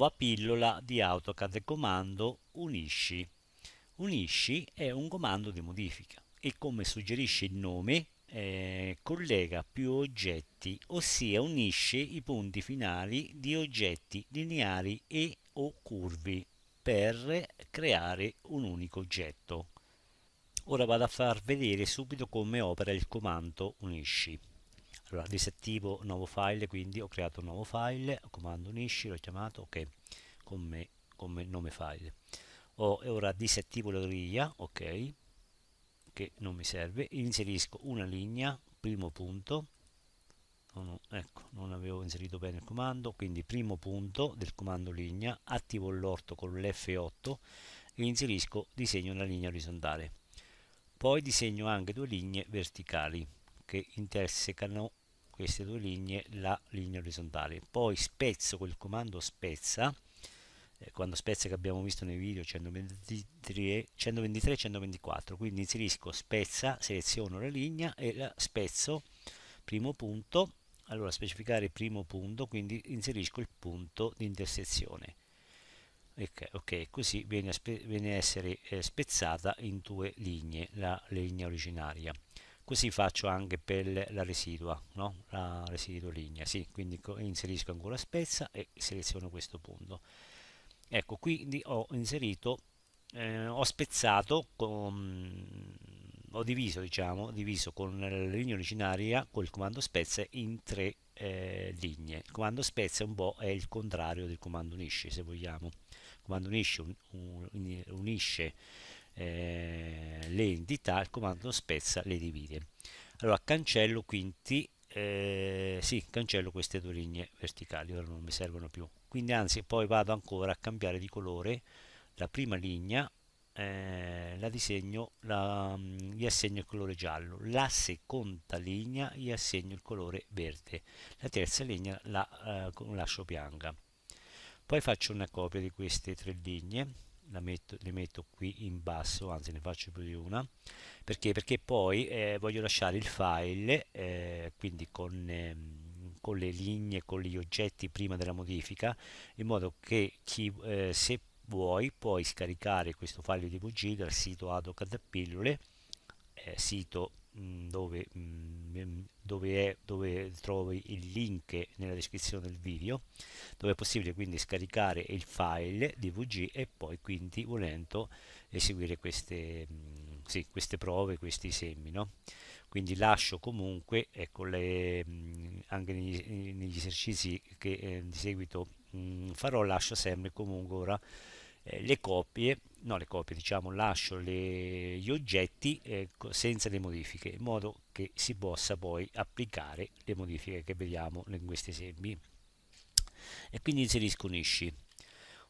nuova pillola di AutoCAD comando Unisci. Unisci è un comando di modifica e come suggerisce il nome eh, collega più oggetti, ossia unisce i punti finali di oggetti lineari e o curvi per creare un unico oggetto. Ora vado a far vedere subito come opera il comando unisci allora disattivo nuovo file quindi ho creato un nuovo file comando unisci l'ho chiamato ok come, come nome file ho, ora disattivo la griglia ok che non mi serve inserisco una linea primo punto oh no, ecco non avevo inserito bene il comando quindi primo punto del comando linea attivo l'orto con l'F8 e inserisco disegno una linea orizzontale poi disegno anche due linee verticali che intersecano queste due linee la linea orizzontale poi spezzo col comando spezza eh, quando spezza che abbiamo visto nei video 123 123 124 quindi inserisco spezza seleziono la linea e la spezzo primo punto allora specificare primo punto quindi inserisco il punto di intersezione ok, così viene a, viene essere eh, spezzata in due linee la linea originaria così faccio anche per la residua no? la residua linea sì, quindi inserisco ancora spezza e seleziono questo punto ecco quindi ho inserito eh, ho spezzato con, ho diviso diciamo diviso con la linea originaria col comando spezza in tre eh, linee il comando spezza un po' è il contrario del comando unisce se vogliamo il comando unisce, un, un, unisce eh, le entità, il comando spezza le divide. Allora cancello quindi, eh, sì, cancello queste due linee verticali, ora non mi servono più. Quindi anzi poi vado ancora a cambiare di colore la prima linea, eh, la disegno, la, mm, gli assegno il colore giallo, la seconda linea gli assegno il colore verde, la terza linea la eh, lascio bianca. Poi faccio una copia di queste tre linee metto, le metto qui in basso, anzi ne faccio più di una, perché? Perché poi eh, voglio lasciare il file, eh, quindi con, eh, con, le linee, con gli oggetti prima della modifica, in modo che chi, eh, se vuoi puoi scaricare questo file di VG dal sito ad hoc eh, sito Mm, dove, mm, dove, è, dove, trovi il link nella descrizione del video dove è possibile quindi scaricare il file dvg e poi quindi volendo eseguire queste, mm, sì, queste prove questi semi no? quindi lascio comunque ecco, le, anche negli, negli, esercizi che eh, di seguito mh, farò lascio sempre comunque ora eh, le copie, no le copie, diciamo lascio le, gli oggetti eh, senza le modifiche, in modo che si possa poi applicare le modifiche che vediamo in questi esempi. E quindi inserisco unisci.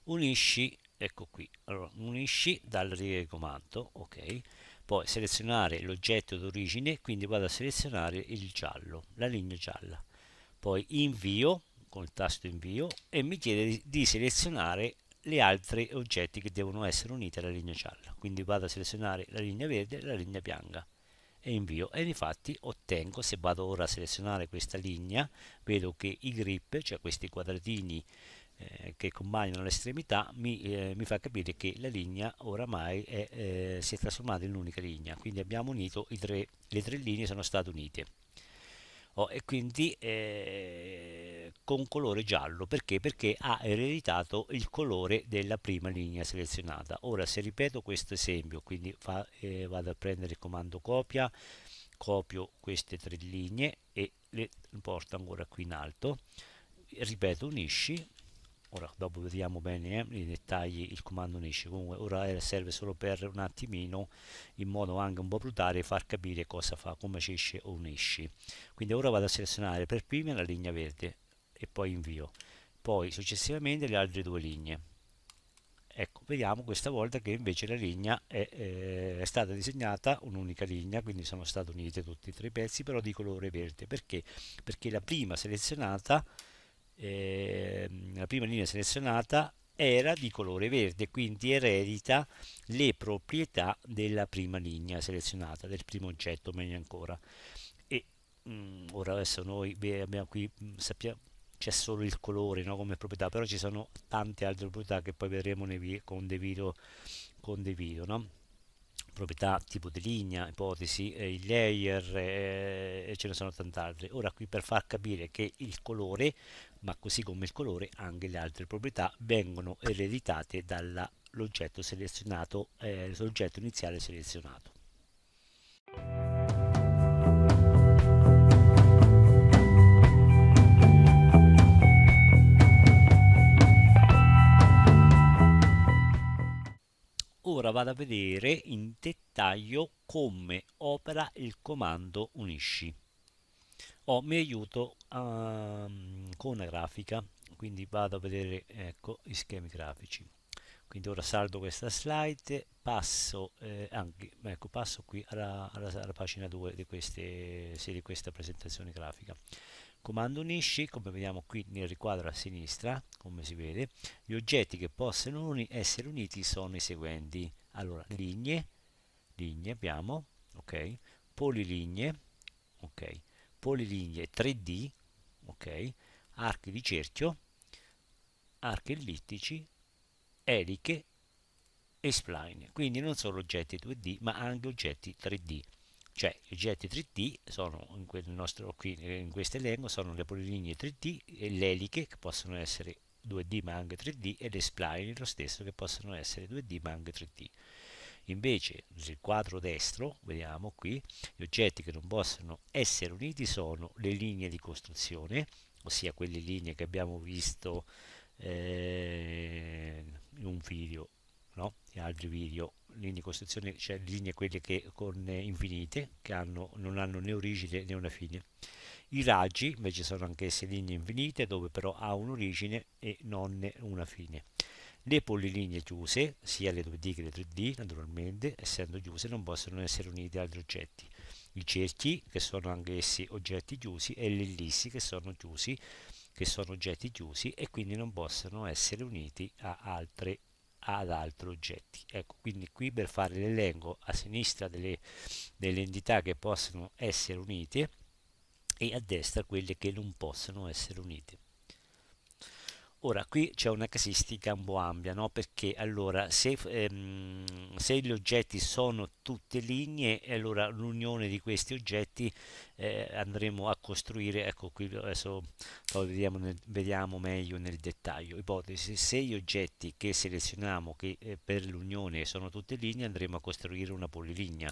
Unisci, ecco qui, allora, unisci dal comando, ok, poi selezionare l'oggetto d'origine, quindi vado a selezionare il giallo, la linea gialla, poi invio con il tasto invio e mi chiede di, selezionare gli altri oggetti che devono essere uniti alla linea gialla. Quindi vado a selezionare la linea verde e la linea bianca e invio e infatti ottengo se vado ora a selezionare questa linea vedo che i grip cioè questi quadratini eh, che compaiono l'estremità mi, eh, mi, fa capire che la linea oramai è, eh, si è trasformata in un'unica linea quindi abbiamo unito tre, le tre linee sono state unite oh, e quindi eh, con colore giallo perché? perché ha ereditato il colore della prima linea selezionata ora se ripeto questo esempio quindi fa, eh, vado a prendere il comando copia copio queste tre linee e le porto ancora qui in alto ripeto unisci ora dopo vediamo bene eh, nei dettagli il comando unisci comunque ora eh, serve solo per un attimino in modo anche un po' brutale far capire cosa fa come ci o unisci quindi ora vado a selezionare per prima la linea verde e poi invio poi successivamente le altre due linee ecco vediamo questa volta che invece la linea è, eh, è stata disegnata un'unica linea quindi sono state unite tutti e tre i pezzi però di colore verde perché perché la prima selezionata eh, la prima linea selezionata era di colore verde quindi eredita le proprietà della prima linea selezionata del primo oggetto meglio ancora e mh, mm, ora adesso noi abbiamo qui mm, sappiamo c'è solo il colore no, come proprietà, però ci sono tante altre proprietà che poi vedremo nei, con dei video, con dei video no? proprietà tipo di linea, ipotesi, eh, il layer eh, e ce ne sono tante altre. Ora qui per far capire che il colore, ma così come il colore, anche le altre proprietà vengono ereditate dall'oggetto selezionato, eh, l'oggetto iniziale selezionato. ora vado a vedere in dettaglio come opera il comando unisci oh, mi aiuto um, con una grafica quindi vado a vedere ecco i schemi grafici quindi ora saldo questa slide passo, eh, anche, ecco, passo qui alla, alla, alla pagina 2 di, queste, di questa presentazione grafica Comando unisci, come vediamo qui nel riquadro a sinistra, come si vede, gli oggetti che possono uni essere uniti sono i seguenti. Allora, ligne, ligne abbiamo, ok, poliligne, ok, poliligne 3D, ok, archi di cerchio, archi ellittici, eliche e spline. Quindi non solo oggetti 2D, ma anche oggetti 3D cioè gli oggetti 3D sono in, nostro, qui, in questo elenco sono le polilinee 3D e le eliche che possono essere 2D ma anche 3D e le spline lo stesso che possono essere 2D ma anche 3D invece nel quadro destro vediamo qui gli oggetti che non possono essere uniti sono le linee di costruzione ossia quelle linee che abbiamo visto eh, in un video no? in altri video linee costruzioni cioè linee quelle che con eh, infinite che hanno, non hanno né origine né una fine i raggi invece sono anche esse linee infinite dove però ha un'origine e non una fine le polilinee chiuse sia le 2D che le 3D naturalmente essendo chiuse non possono essere unite ad altri oggetti i cerchi che sono anch'essi oggetti chiusi e le ellissi che sono chiusi che sono oggetti chiusi e quindi non possono essere uniti a altre ad altri oggetti. Ecco, quindi qui per fare l'elenco a sinistra delle, delle entità che possono essere unite e a destra quelle che non possono essere unite. Ora, qui c'è una casistica un po' ampia, no? perché allora se, ehm, se, gli oggetti sono tutte linee, allora l'unione di questi oggetti eh, andremo a costruire, ecco qui adesso lo vediamo, nel, vediamo, meglio nel dettaglio, ipotesi, se gli oggetti che selezioniamo che eh, per l'unione sono tutte linee andremo a costruire una polilinea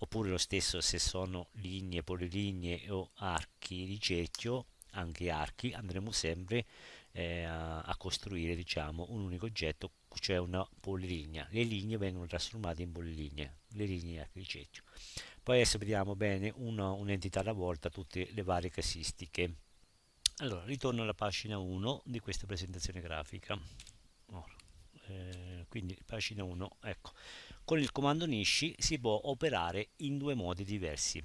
oppure lo stesso se sono linee, polilinee o archi di cerchio, anche archi, andremo sempre a eh, a, costruire diciamo, un unico oggetto, cioè una polilinea. Le linee vengono trasformate in polilinee, le linee a cricetto. Poi adesso vediamo bene un'entità alla volta tutte le varie casistiche. Allora, ritorno alla pagina 1 di questa presentazione grafica. Oh, eh, quindi pagina 1, ecco. Con il comando Nishi si può operare in due modi diversi.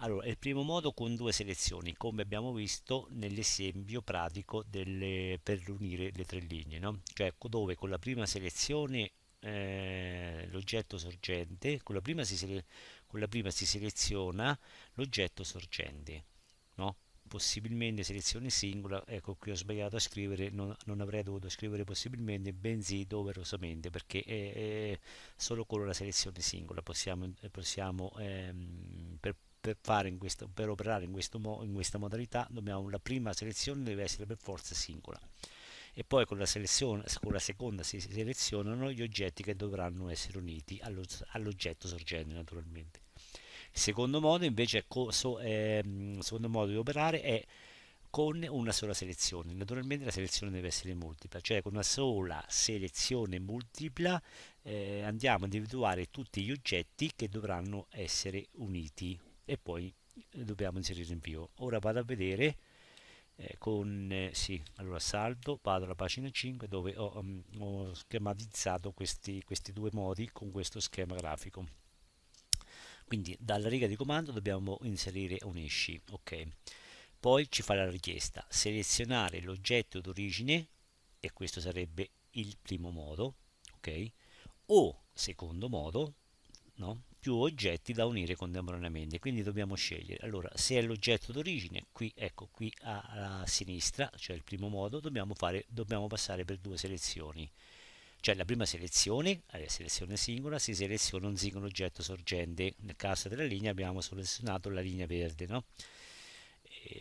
Allora, il primo modo con due selezioni, come abbiamo visto nell'esempio pratico delle, per unire le tre linee, no? cioè dove con la prima selezione eh, l'oggetto sorgente, con la prima si, sele, con la prima si seleziona l'oggetto sorgente, no? possibilmente selezione singola, ecco qui ho sbagliato a scrivere, non, non avrei dovuto scrivere possibilmente, bensì doverosamente, perché è, è solo con la selezione singola possiamo, possiamo ehm, per per, in questo, per operare in, mo, in, questa modalità dobbiamo, la prima selezione deve essere per forza singola e poi con la, con la seconda si selezionano gli oggetti che dovranno essere uniti allo, all'oggetto sorgente naturalmente. Il secondo modo invece co, so, eh, secondo modo di operare è con una sola selezione. Naturalmente la selezione deve essere multipla, cioè con una sola selezione multipla eh, andiamo a individuare tutti gli oggetti che dovranno essere uniti e poi dobbiamo inserire in invio. Ora vado a vedere eh, con eh, sì, allora salto, vado alla pagina 5 dove ho, um, ho schematizzato questi, questi due modi con questo schema grafico. Quindi dalla riga di comando dobbiamo inserire un esci, ok. Poi ci fa la richiesta selezionare l'oggetto d'origine e questo sarebbe il primo modo, ok? O secondo modo, no? più oggetti da unire contemporaneamente quindi dobbiamo scegliere allora se è l'oggetto d'origine qui ecco qui a, a sinistra cioè il primo modo dobbiamo, fare, dobbiamo passare per due selezioni cioè la prima selezione, la eh, selezione singola, si seleziona un singolo oggetto sorgente, nel caso della linea abbiamo selezionato la linea verde, no?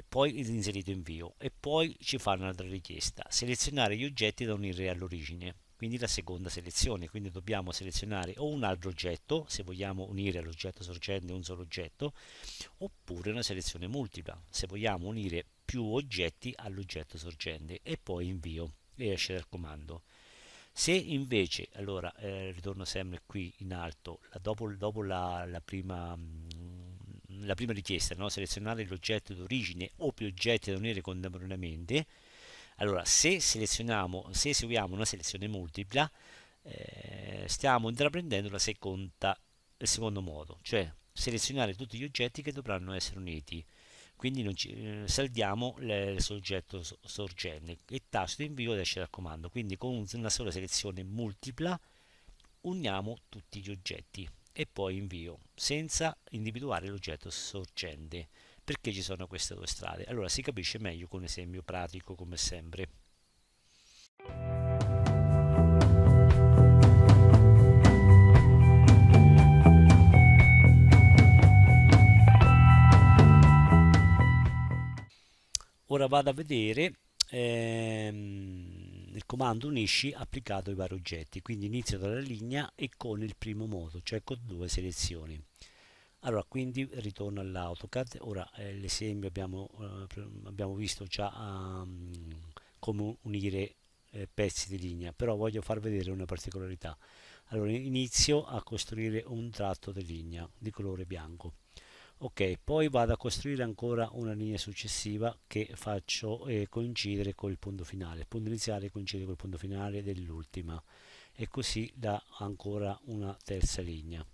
poi inserito invio e poi ci fanno un'altra richiesta, selezionare gli oggetti da unire all'origine quindi la seconda selezione, quindi dobbiamo selezionare o un altro oggetto, se vogliamo unire all'oggetto sorgente un solo oggetto, oppure una selezione multipla, se vogliamo unire più oggetti all'oggetto sorgente e poi invio e esce dal comando. Se invece, allora eh, ritorno sempre qui in alto, dopo, dopo la, la, prima, mm, la, prima, richiesta, no? selezionare l'oggetto d'origine o più oggetti da unire contemporaneamente, allora, se, selezioniamo, se eseguiamo una selezione multipla, eh, stiamo intraprendendo la seconda, il secondo modo, cioè selezionare tutti gli oggetti che dovranno essere uniti. Quindi ci, eh, saldiamo il soggetto sorgente e tasto di invio ed esce dal comando. Quindi con una sola selezione multipla uniamo tutti gli oggetti e poi invio senza individuare l'oggetto sorgente. Perché ci sono queste due strade? Allora si capisce meglio con un esempio pratico come sempre. Ora vado a vedere ehm, il comando unisci applicato ai vari oggetti, quindi inizio dalla linea e con il primo modo, cioè con due selezioni allora quindi ritorno all'autocad ora eh, l'esempio abbiamo, eh, abbiamo, visto già um, come unire eh, pezzi di linea però voglio far vedere una particolarità allora inizio a costruire un tratto di linea di colore bianco ok poi vado a costruire ancora una linea successiva che faccio eh, coincidere col punto finale il punto iniziale coincide col punto finale dell'ultima e così da ancora una terza linea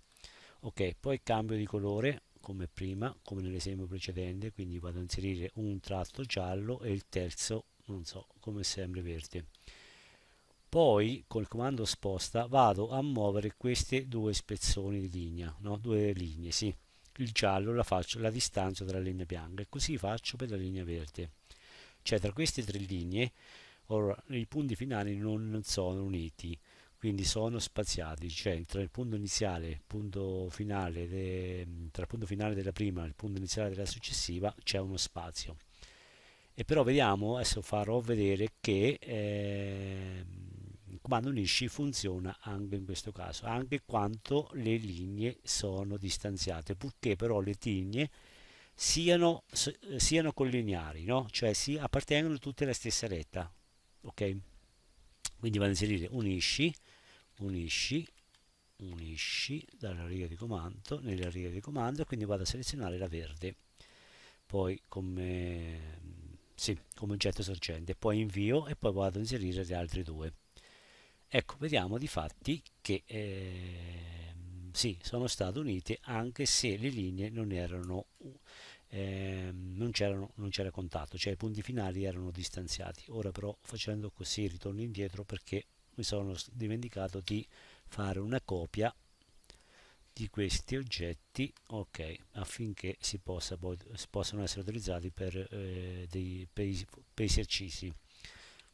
ok poi cambio di colore come prima come nell'esempio precedente quindi vado a inserire un tratto giallo e il terzo non so come sempre verde poi col comando sposta vado a muovere queste due spezzoni di linea no? due linee sì il giallo la faccio la distanza tra la linea bianca e così faccio per la linea verde cioè tra queste tre linee ora, i punti finali non sono uniti quindi sono spaziati, cioè tra il punto iniziale e il punto finale, de, tra il punto finale della prima e il punto iniziale della successiva c'è uno spazio. E però vediamo, adesso farò vedere che eh, il comando unisci funziona anche in questo caso, anche quanto le linee sono distanziate, purché però le tigne siano, siano collineari, no? cioè si appartengono tutte alla stessa retta. Okay? quindi vado a inserire unisci unisci unisci dalla riga di comando nella riga di comando e quindi vado a selezionare la verde poi come, sì, come oggetto sorgente poi invio e poi vado a inserire le altre due ecco vediamo di fatti che eh, sì, sono state unite anche se le linee non erano eh, non, non, c'era contatto, cioè i punti finali erano distanziati. Ora però facendo così ritorno indietro perché mi sono dimenticato di fare una copia di questi oggetti ok affinché si, possa si possano essere utilizzati per, eh, dei, per, per esercizi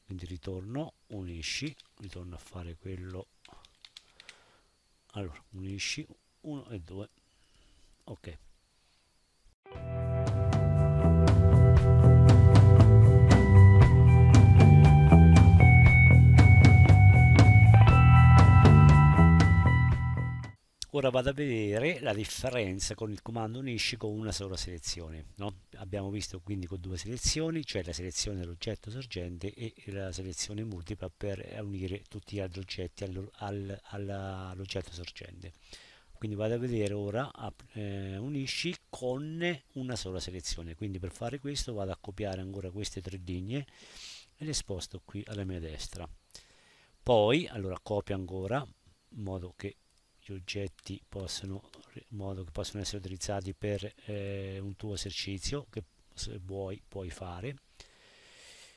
quindi ritorno unisci ritorno a fare quello allora unisci 1 e 2 ok Ora vado a vedere la differenza con il comando unisci con una sola selezione. No? Abbiamo visto quindi con due selezioni, cioè la selezione dell'oggetto sorgente e la selezione multipla per unire tutti gli altri oggetti all'oggetto sorgente. Quindi vado a vedere ora eh, unisci con una sola selezione. Quindi per fare questo vado a copiare ancora queste tre linee e le sposto qui alla mia destra. Poi, allora copio ancora in modo che gli oggetti possono, in modo che possono essere utilizzati per eh, un tuo esercizio che se vuoi puoi fare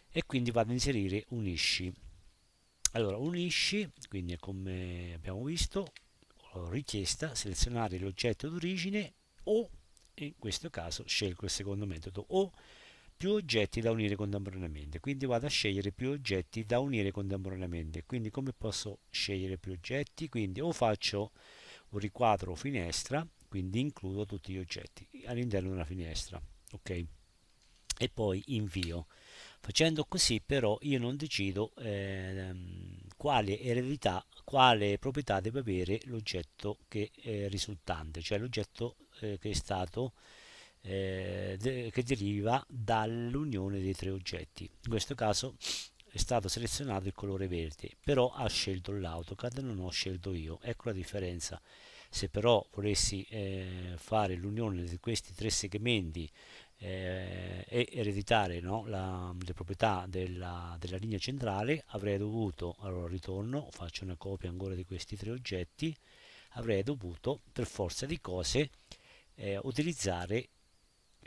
e quindi vado ad inserire unisci allora unisci quindi come abbiamo visto richiesta selezionare l'oggetto d'origine o in questo caso scelgo il secondo metodo o più oggetti da unire contemporaneamente. Quindi vado a scegliere più oggetti da unire contemporaneamente. Quindi come posso scegliere più oggetti? Quindi o faccio un riquadro finestra, quindi includo tutti gli oggetti all'interno di una finestra. Ok. E poi invio. Facendo così però io non decido eh, quale eredità, quale proprietà deve avere l'oggetto che eh, risultante, cioè l'oggetto eh, che è stato eh, de che deriva dall'unione dei tre oggetti. In questo caso è stato selezionato il colore verde, però ha scelto l'AutoCAD, non ho scelto io. Ecco la differenza. Se però volessi eh, fare l'unione di questi tre segmenti eh, e ereditare no, la, le proprietà della, della, linea centrale, avrei dovuto, allora ritorno, faccio una copia ancora di questi tre oggetti, avrei dovuto per forza di cose eh, utilizzare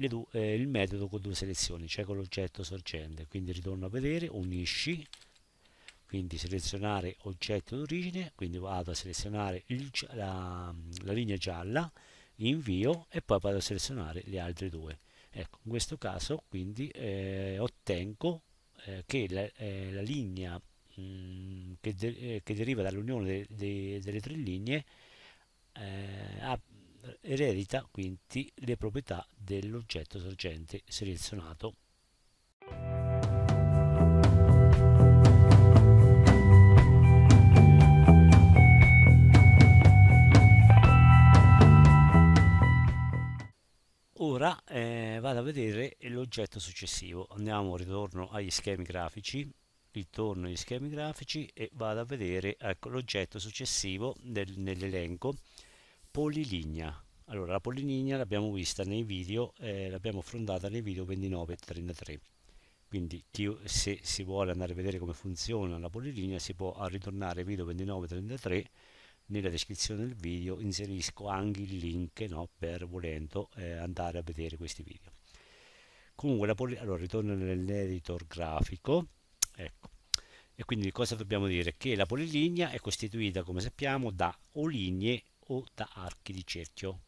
due, eh, il metodo con due selezioni, cioè con l'oggetto sorgente. Quindi ritorno a vedere, unisci, quindi selezionare oggetto d'origine, quindi vado a selezionare il, la, la, linea gialla, invio e poi vado a selezionare le altre due. Ecco, in questo caso quindi eh, ottengo eh, che la, eh, la linea mh, mm, che, de eh, che, deriva dall'unione de de delle tre linee eh, ha eredita quindi le proprietà dell'oggetto sorgente selezionato. Ora eh, vado a vedere l'oggetto successivo. Andiamo, ritorno agli schemi grafici, ritorno agli schemi grafici e vado a vedere ecco, l'oggetto successivo nell'elenco poliligna. Allora, la poliligna l'abbiamo vista nei video, eh, l'abbiamo affrontata nei video 29 e 33. Quindi se si vuole andare a vedere come funziona la poliligna si può ritornare ai video 29 e 33 nella descrizione del video inserisco anche il link no, per volendo eh, andare a vedere questi video comunque la poli- allora ritorno nell'editor grafico ecco e quindi cosa dobbiamo dire che la poliligna è costituita come sappiamo da o oligne o da archi di cerchio.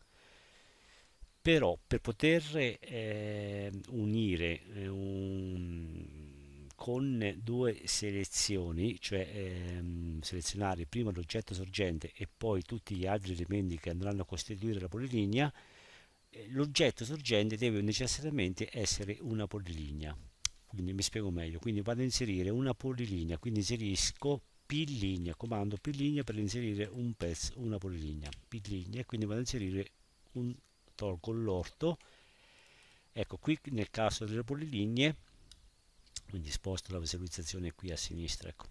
Però per poter eh, unire eh, un, con due selezioni, cioè ehm, selezionare prima l'oggetto sorgente e poi tutti gli altri elementi che andranno a costituire la polilinea, eh, l'oggetto sorgente deve necessariamente essere una polilinea. Quindi mi spiego meglio, quindi vado a inserire una polilinea, quindi inserisco P-linea, comando P-linea per inserire un pezzo, una polilinea, pilligna, e quindi vado ad inserire un, tolgo l'orto, ecco qui nel caso delle poliligne, quindi sposto la visualizzazione qui a sinistra, ecco.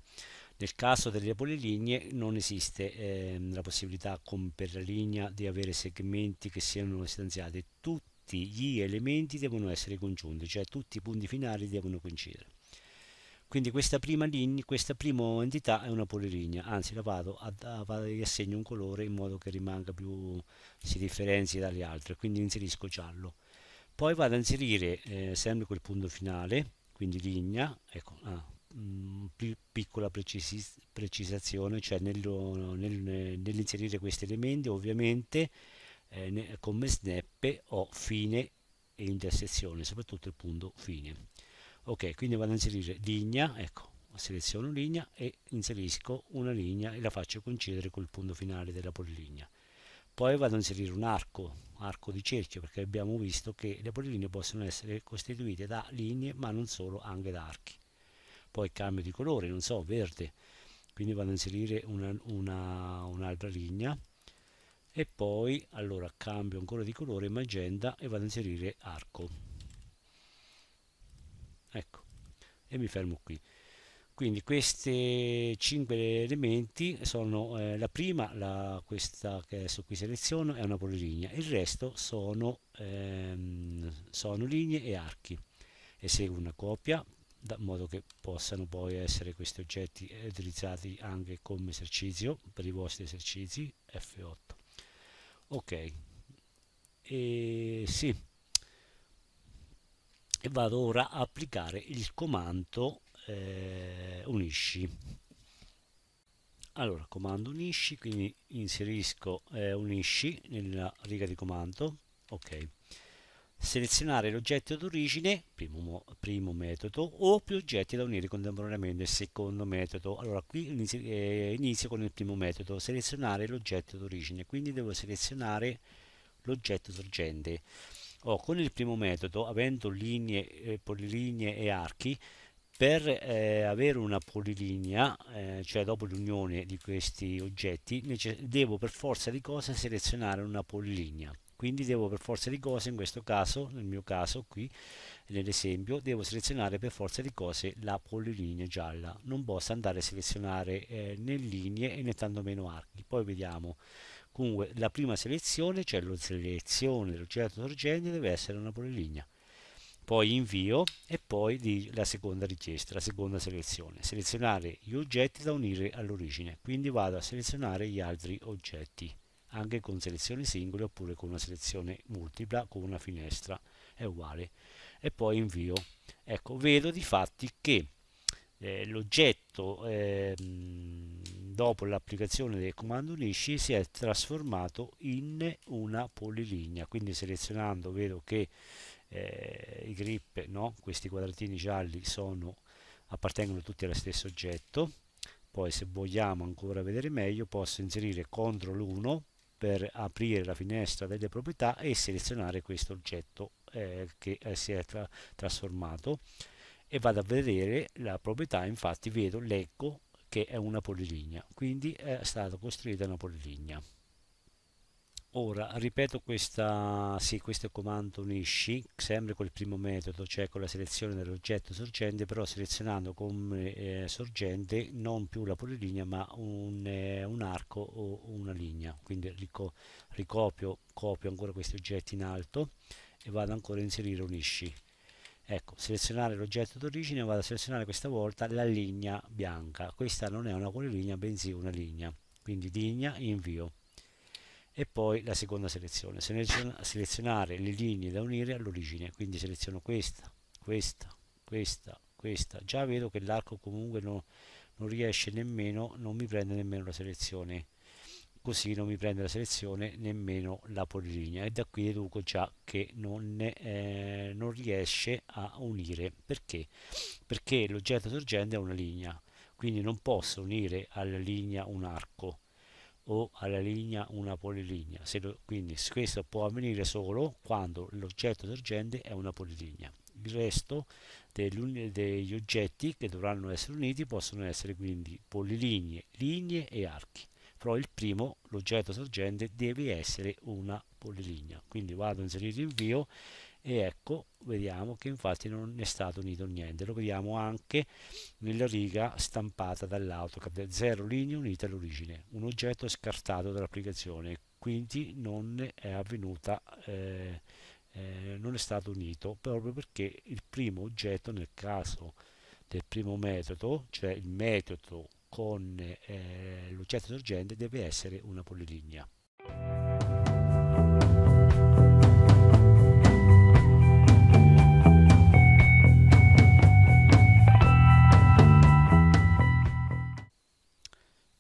Nel caso delle poliligne non esiste eh, la possibilità con, per la linea di avere segmenti che siano stanziati, tutti gli elementi devono essere congiunti, cioè tutti i punti finali devono coincidere quindi questa prima, linea, questa prima entità è una polirigna, anzi la vado a, vado ad assegno un colore in modo che rimanga più, si differenzi dalle altre, quindi inserisco giallo. Poi vado a inserire eh, sempre quel punto finale, quindi linea, ecco, ah, mh, mm, piccola precis precisazione, cioè nel, nel, nell'inserire questi elementi ovviamente eh, come snap ho fine e intersezione, soprattutto il punto fine ok quindi vado a inserire linea ecco seleziono linea e inserisco una linea e la faccio coincidere col punto finale della polilinea poi vado a inserire un arco arco di cerchio perché abbiamo visto che le polilinee possono essere costituite da linee ma non solo anche da archi poi cambio di colore non so verde quindi vado a inserire un'altra un linea e poi allora cambio ancora di colore magenta e vado a inserire arco ecco e mi fermo qui quindi questi 5 elementi sono eh, la prima la, questa che adesso qui seleziono è una polilinea il resto sono, ehm, sono linee e archi e seguo una copia da modo che possano poi essere questi oggetti utilizzati anche come esercizio per i vostri esercizi F8 ok e sì e vado ora a applicare il comando eh, unisci allora comando unisci quindi inserisco eh, unisci nella riga di comando ok selezionare l'oggetto d'origine, primo, primo, metodo, o più oggetti da unire contemporaneamente, secondo metodo. Allora qui inizio, eh, inizio con il primo metodo, selezionare l'oggetto d'origine, quindi devo selezionare l'oggetto sorgente o oh, con il primo metodo, avendo linee, eh, polilinee e archi, per eh, avere una polilinea, eh, cioè dopo l'unione di questi oggetti, devo per forza di cose selezionare una polilinea. Quindi devo per forza di cose, in questo caso, nel mio caso qui, nell'esempio, devo selezionare per forza di cose la polilinea gialla. Non posso andare a selezionare eh, né linee né tantomeno archi. Poi vediamo Comunque la prima selezione, cioè la selezione dell'oggetto del deve essere una polilinea. Poi invio e poi la seconda richiesta, la seconda selezione. Selezionare gli oggetti da unire all'origine. Quindi vado a selezionare gli altri oggetti, anche con selezione singole oppure con una selezione multipla, con una finestra, è uguale. E poi invio. Ecco, vedo di fatti che eh, l'oggetto... Eh, dopo l'applicazione del comando unisci si è trasformato in una polilinea quindi selezionando vedo che eh, i grip no? questi quadratini gialli sono, appartengono tutti allo stesso oggetto poi se vogliamo ancora vedere meglio posso inserire CTRL 1 per aprire la finestra delle proprietà e selezionare questo oggetto eh, che eh, si è tra trasformato e vado a vedere la proprietà infatti vedo leggo che è una poliligna quindi è stata costruita una poliligna ora ripeto questa, sì, questo comando unisci sempre col primo metodo cioè con la selezione dell'oggetto sorgente però selezionando come eh, sorgente non più la polilinea ma un, eh, un, arco o una linea quindi rico, ricopio copio ancora questi oggetti in alto e vado ancora a inserire unisci Ecco, selezionare l'oggetto d'origine, vado a selezionare questa volta la linea bianca. Questa non è una linea, bensì una linea. Quindi linea, invio. E poi la seconda selezione, selezionare le linee da unire all'origine. Quindi seleziono questa, questa, questa, questa. Già vedo che l'arco comunque non, non riesce nemmeno, non mi prende nemmeno la selezione così non mi prende la selezione nemmeno la polilinea e da qui deduco già che non, eh, non riesce a unire perché? perché l'oggetto sorgente è una linea quindi non posso unire alla linea un arco o alla linea una polilinea lo, quindi questo può avvenire solo quando l'oggetto sorgente è una polilinea il resto degli oggetti che dovranno essere uniti possono essere quindi polilinee, linee e archi però il primo, l'oggetto sorgente, deve essere una polilinea. Quindi vado a inserire invio e ecco, vediamo che infatti non è stato unito niente. Lo vediamo anche nella riga stampata dall'AutoCAD, zero linee unite all'origine, un oggetto scartato dall'applicazione, quindi non è avvenuta... Eh, eh, non è stato unito proprio perché il primo oggetto nel caso del primo metodo, cioè il metodo con eh, l'oggetto sorgente deve essere una polilinea.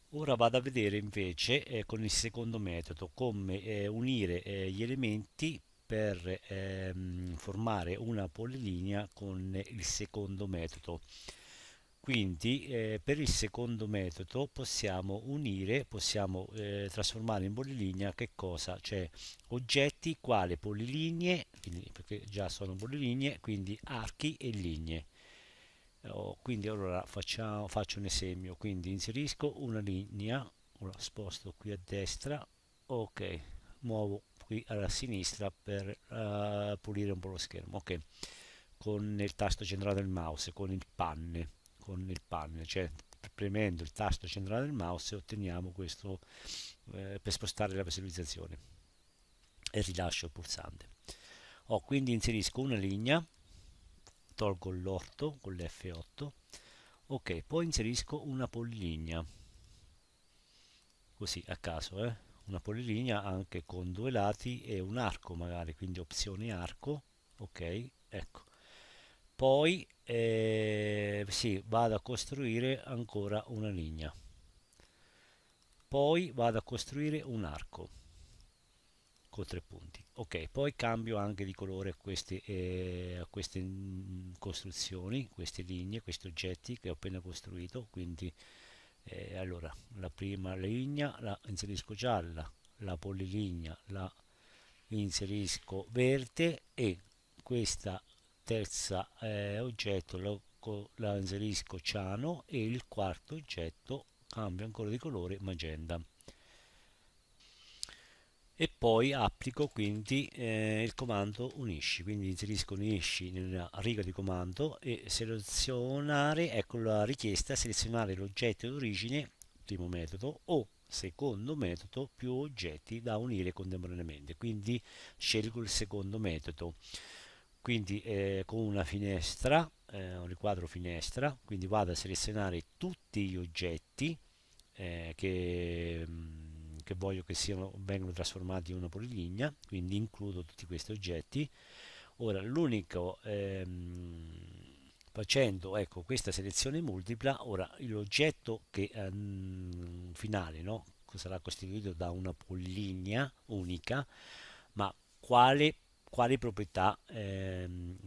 Ora vado a vedere invece eh, con il secondo metodo come eh, unire eh, gli elementi per ehm, formare una polilinea con il secondo metodo. Quindi eh, per il secondo metodo possiamo unire, possiamo eh, trasformare in polilinea che cosa? Cioè oggetti quale polilinee, perché già sono polilinee, quindi archi e linee. Oh, quindi allora facciamo, faccio un esempio, quindi inserisco una linea, la sposto qui a destra, ok, muovo qui alla sinistra per uh, pulire un po' lo schermo, ok, con il tasto centrale del mouse, con il panne con il panel, cioè premendo il tasto centrale del mouse otteniamo questo eh, per spostare la visualizzazione e rilascio il pulsante. Oh, quindi inserisco una linea, tolgo l'orto con l'F8, ok, poi inserisco una polilinea, così a caso, eh? una polilinea anche con due lati e un arco magari, quindi opzione arco, ok, ecco poi eh, sì, vado a costruire ancora una linea poi vado a costruire un arco con tre punti ok poi cambio anche di colore queste, eh, queste mm, costruzioni queste linee questi oggetti che ho appena costruito quindi eh, allora la prima linea la inserisco gialla la polilinea la inserisco verde e questa terza eh, oggetto lo, la inserisco ciano e il quarto oggetto cambio ancora di colore magenta e poi applico quindi eh, il comando unisci quindi inserisco unisci nella riga di comando e selezionare ecco la richiesta selezionare l'oggetto d'origine primo metodo o secondo metodo più oggetti da unire contemporaneamente quindi scelgo il secondo metodo quindi eh, con una finestra eh, un riquadro finestra quindi vado a selezionare tutti gli oggetti eh, che, mh, mm, che, voglio che siano, vengano trasformati in una polilinea quindi includo tutti questi oggetti ora l'unico ehm, facendo ecco questa selezione multipla ora l'oggetto ehm, finale no? sarà costituito da una pollinea unica ma quale quali proprietà ehm,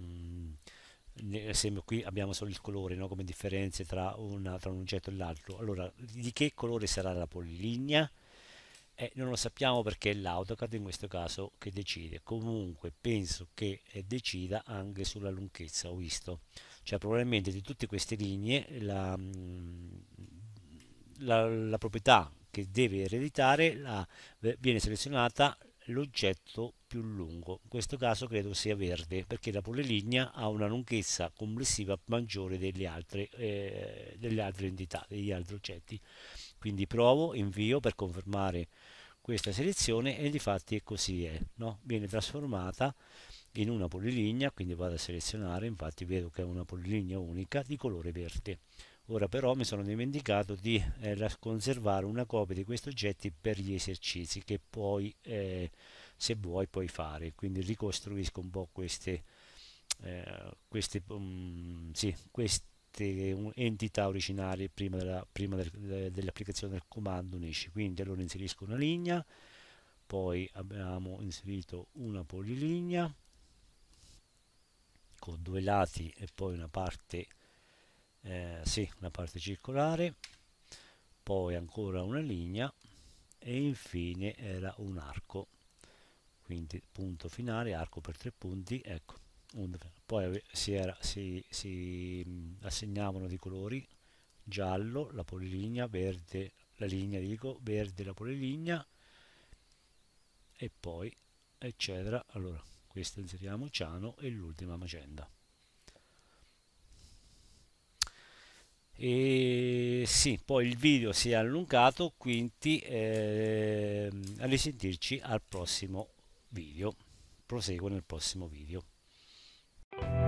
ad mm, esempio qui abbiamo solo il colore no? come differenze tra, una, tra un oggetto e l'altro allora di che colore sarà la polilinea eh, non lo sappiamo perché è l'autocad in questo caso che decide comunque penso che eh, decida anche sulla lunghezza ho visto cioè probabilmente di tutte queste linee la, mm, la, la proprietà che deve ereditare la, eh, viene selezionata l'oggetto più lungo. In questo caso credo sia verde perché la poliligna ha una lunghezza complessiva maggiore delle altre, eh, delle altre entità, degli altri oggetti. Quindi provo, invio per confermare questa selezione e di fatti così è, no? viene trasformata in una poliligna, quindi vado a selezionare, infatti vedo che è una poliligna unica di colore verde. Ora però mi sono dimenticato di eh, conservare una copia di questi oggetti per gli esercizi che poi, eh, se vuoi, puoi fare. Quindi ricostruisco un po' queste, eh, queste, um, sì, queste entità originarie prima, della, prima del, dell'applicazione del comando unisci. Quindi allora inserisco una linea, poi abbiamo inserito una polilinea con due lati e poi una parte eh, sì, una parte circolare, poi ancora una linea e infine era un arco, quindi punto finale, arco per tre punti, ecco. Poi si, era, si, si mm, assegnavano dei colori, giallo la polilinea, verde la linea, dico, verde la polilinea e poi eccetera. Allora, questo inseriamo Ciano e l'ultima magenda. e sì poi il video si è allungato quindi eh, a risentirci al prossimo video proseguo nel prossimo video